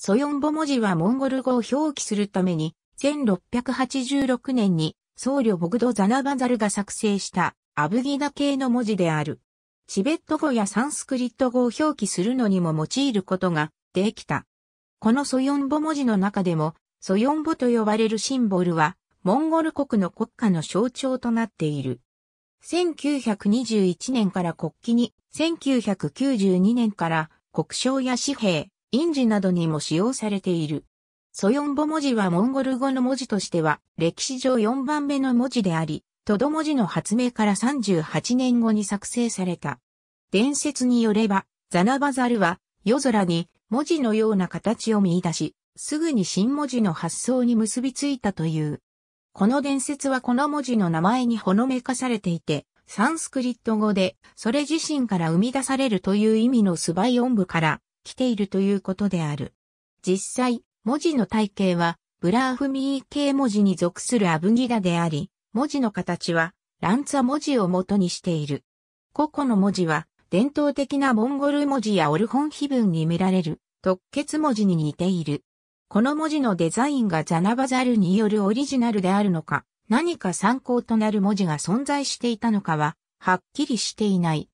ソヨンボ文字はモンゴル語を表記するために、1686年に僧侶ボグド・ザナバザルが作成したアブギナ系の文字である。チベット語やサンスクリット語を表記するのにも用いることができた。このソヨンボ文字の中でも、ソヨンボと呼ばれるシンボルは、モンゴル国の国家の象徴となっている。1921年から国旗に、1992年から国章や紙幣、印字などにも使用されている。ソヨンボ文字はモンゴル語の文字としては歴史上4番目の文字であり、トド文字の発明から38年後に作成された。伝説によれば、ザナバザルは夜空に文字のような形を見出し、すぐに新文字の発想に結びついたという。この伝説はこの文字の名前にほのめかされていて、サンスクリット語で、それ自身から生み出されるという意味のスバイ音部から、来ているということである。実際、文字の体系は、ブラーフミー系文字に属するアブギダであり、文字の形は、ランツァ文字を元にしている。個々の文字は、伝統的なモンゴル文字やオルホン碑文に見られる、特決文字に似ている。この文字のデザインがザナバザルによるオリジナルであるのか、何か参考となる文字が存在していたのかは、はっきりしていない。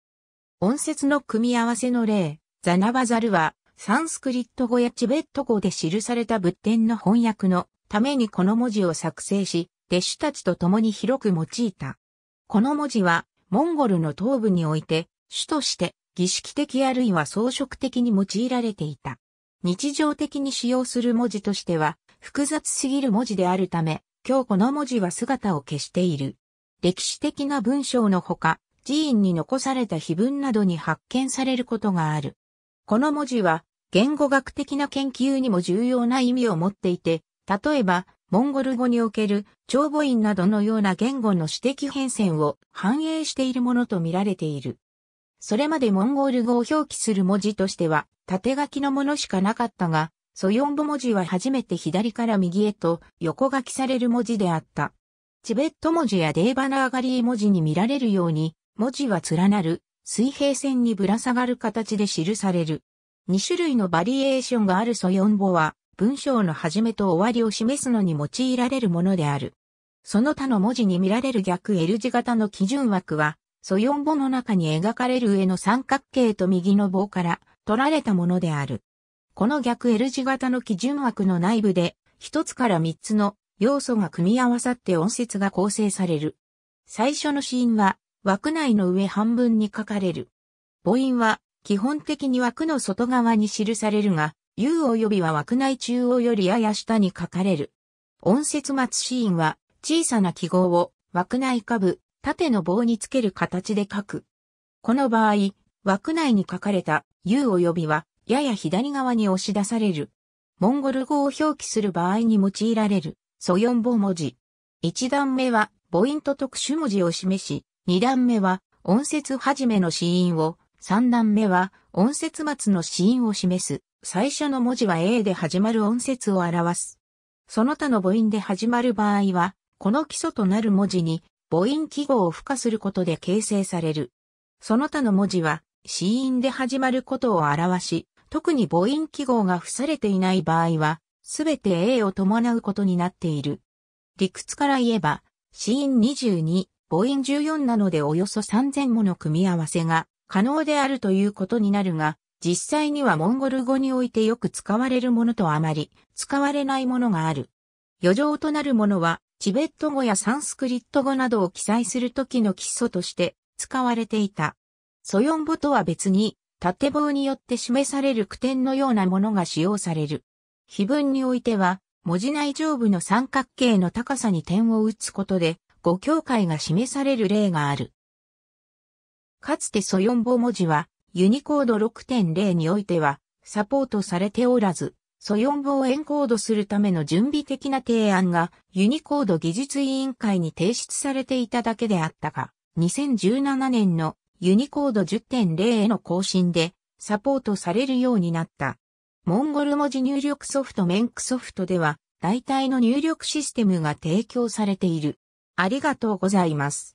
音節の組み合わせの例。ザナバザルは、サンスクリット語やチベット語で記された仏典の翻訳のためにこの文字を作成し、弟子たちと共に広く用いた。この文字は、モンゴルの東部において、主として、儀式的あるいは装飾的に用いられていた。日常的に使用する文字としては、複雑すぎる文字であるため、今日この文字は姿を消している。歴史的な文章のほか、寺院に残された碑文などに発見されることがある。この文字は、言語学的な研究にも重要な意味を持っていて、例えば、モンゴル語における長母音などのような言語の指摘変遷を反映しているものと見られている。それまでモンゴル語を表記する文字としては、縦書きのものしかなかったが、ソヨンボ文字は初めて左から右へと横書きされる文字であった。チベット文字やデーバナーガリー文字に見られるように、文字は連なる水平線にぶら下がる形で記される。2種類のバリエーションがあるソヨンボは、文章の始めと終わりを示すのに用いられるものである。その他の文字に見られる逆 L 字型の基準枠は、ソヨンボの中に描かれる上の三角形と右の棒から取られたものである。この逆 L 字型の基準枠の内部で、一つから三つの要素が組み合わさって音節が構成される。最初のシーンは、枠内の上半分に書かれる。母音は、基本的に枠の外側に記されるが、U 及びは枠内中央よりやや下に書かれる。音節末シーンは、小さな記号を枠内下部、縦の棒につける形で書く。この場合、枠内に書かれた U 及びは、やや左側に押し出される。モンゴル語を表記する場合に用いられる、素四母文字。一段目は、母音と特殊文字を示し、二段目は、音節始めの子音を、三段目は、音節末の子音を示す。最初の文字は A で始まる音節を表す。その他の母音で始まる場合は、この基礎となる文字に母音記号を付加することで形成される。その他の文字は、子音で始まることを表し、特に母音記号が付されていない場合は、すべて A を伴うことになっている。理屈から言えば、子音22、母音14なのでおよそ3000もの組み合わせが可能であるということになるが、実際にはモンゴル語においてよく使われるものとあまり使われないものがある。余剰となるものは、チベット語やサンスクリット語などを記載するときの基礎として使われていた。ソヨンとは別に、縦棒によって示される句点のようなものが使用される。碑文においては、文字内上部の三角形の高さに点を打つことで、五教会が示される例がある。かつてソヨンボ文字は、ユニコード6.0においては、サポートされておらず、ソヨンボをエンコードするための準備的な提案が、ユニコード技術委員会に提出されていただけであったが、2017年のユニコード10.0への更新で、サポートされるようになった。モンゴル文字入力ソフトメンクソフトでは、大体の入力システムが提供されている。ありがとうございます。